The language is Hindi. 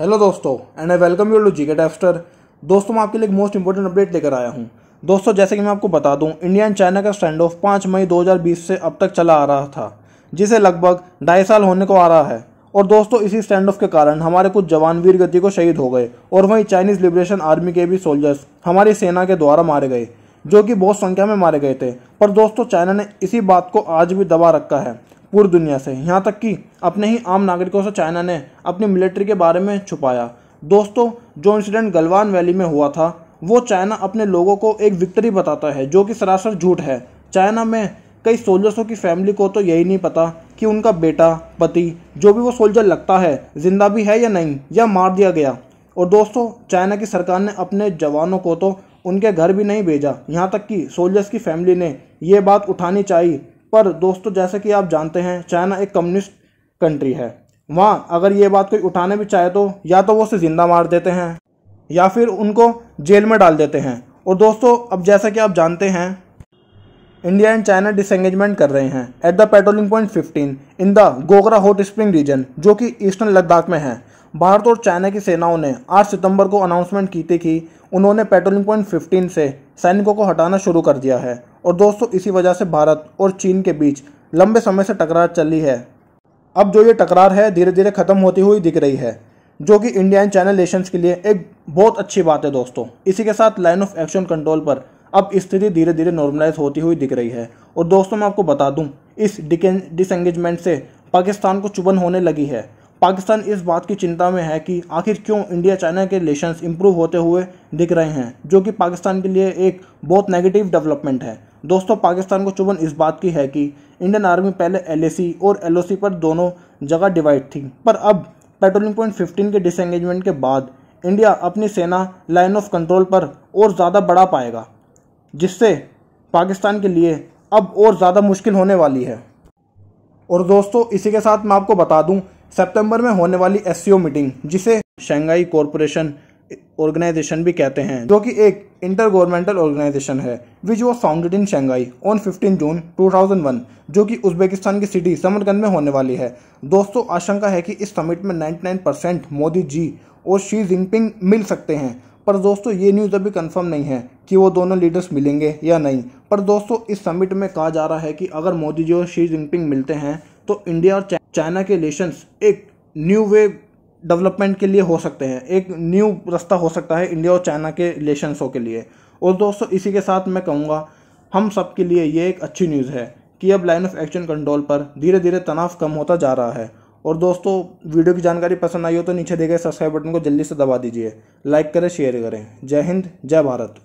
हेलो दोस्तों and I welcome you to G K tester दोस्तों मैं आपके लिए एक मोस्ट इंपॉर्टेंट अपडेट लेकर आया हूँ दोस्तों जैसे कि मैं आपको बता दूँ इंडिया एंड चाइना का स्टैंड ऑफ पाँच मई 2020 से अब तक चला आ रहा था जिसे लगभग ढाई साल होने को आ रहा है और दोस्तों इसी स्टैंड ऑफ के कारण हमारे कुछ जवान वीर गति को शहीद हो गए और वहीं चाइनीज़ लिबरेशन आर्मी के भी सोल्जर्स हमारी सेना के द्वारा मारे गए जो कि बहुत संख्या में मारे गए थे पर दोस्तों चाइना ने इसी बात को आज भी दबा रखा है पूरी दुनिया से यहाँ तक कि अपने ही आम नागरिकों से चाइना ने अपनी मिलिट्री के बारे में छुपाया दोस्तों जो इंसिडेंट गलवान वैली में हुआ था वो चाइना अपने लोगों को एक विक्ट्री बताता है जो कि सरासर झूठ है चाइना में कई सोल्जर्सों की फैमिली को तो यही नहीं पता कि उनका बेटा पति जो भी वो सोल्जर लगता है जिंदा भी है या नहीं या मार दिया गया और दोस्तों चाइना की सरकार ने अपने जवानों को तो उनके घर भी नहीं भेजा यहाँ तक कि सोल्जर्स की फैमिली ने ये बात उठानी चाहिए पर दोस्तों जैसा कि आप जानते हैं चाइना एक कम्युनिस्ट कंट्री है वहाँ अगर ये बात कोई उठाने भी चाहे तो या तो वो उसे ज़िंदा मार देते हैं या फिर उनको जेल में डाल देते हैं और दोस्तों अब जैसा कि आप जानते हैं इंडिया एंड चाइना डिसंगेजमेंट कर रहे हैं at the patrolling point 15 in the Gogra hot spring region जो कि ईस्टर्न लद्दाख में है भारत और चाइना की सेनाओं ने 8 सितंबर को अनाउंसमेंट की थी कि उन्होंने पेट्रोलिंग पॉइंट 15 से सैनिकों को हटाना शुरू कर दिया है और दोस्तों इसी वजह से भारत और चीन के बीच लंबे समय से टकरार चली है अब जो ये टकरार है धीरे धीरे ख़त्म होती हुई दिख रही है जो कि इंडिया एंड चाइना रिलेशन के लिए एक बहुत अच्छी बात है दोस्तों इसी के साथ लाइन ऑफ एक्शन कंट्रोल पर अब स्थिति धीरे धीरे नॉर्मलाइज होती हुई दिख रही है और दोस्तों मैं आपको बता दूं इस डिसंगेजमेंट से पाकिस्तान को चुभन होने लगी है पाकिस्तान इस बात की चिंता में है कि आखिर क्यों इंडिया चाइना के रिलेशंस इंप्रूव होते हुए दिख रहे हैं जो कि पाकिस्तान के लिए एक बहुत नेगेटिव डेवलपमेंट है दोस्तों पाकिस्तान को चुभन इस बात की है कि इंडियन आर्मी पहले एल और एल पर दोनों जगह डिवाइड थी पर अब पेट्रोलिंग पॉइंट 15 के डिसंगेजमेंट के बाद इंडिया अपनी सेना लाइन ऑफ कंट्रोल पर और ज़्यादा बढ़ा पाएगा जिससे पाकिस्तान के लिए अब और ज़्यादा मुश्किल होने वाली है और दोस्तों इसी के साथ मैं आपको बता दूं सितंबर में होने वाली एस मीटिंग जिसे शंघाई कॉरपोरेशन ऑर्गेनाइजेशन भी कहते हैं जो कि एक इंटर गवर्नमेंटल ऑर्गेनाइजेशन है which was founded in Shanghai on 15 June 2001 जो कि उज्बेकिस्तान की सिटी समरकंद में होने वाली है दोस्तों आशंका है कि इस समिट में 99 परसेंट मोदी जी और शी जिनपिंग मिल सकते हैं पर दोस्तों ये न्यूज़ अभी कंफर्म नहीं है कि वो दोनों लीडर्स मिलेंगे या नहीं पर दोस्तों इस समिट में कहा जा रहा है कि अगर मोदी जी और शी जिनपिंग मिलते हैं तो इंडिया और चाइना के रिलेशन एक न्यू वे डेवलपमेंट के लिए हो सकते हैं एक न्यू रास्ता हो सकता है इंडिया और चाइना के रिलेशनसों के लिए और दोस्तों इसी के साथ मैं कहूँगा हम सब के लिए ये एक अच्छी न्यूज़ है कि अब लाइन ऑफ एक्शन कंट्रोल पर धीरे धीरे तनाव कम होता जा रहा है और दोस्तों वीडियो की जानकारी पसंद आई हो तो नीचे दिए गए सब्सक्राइब बटन को जल्दी से दबा दीजिए लाइक करें शेयर करें जय हिंद जय भारत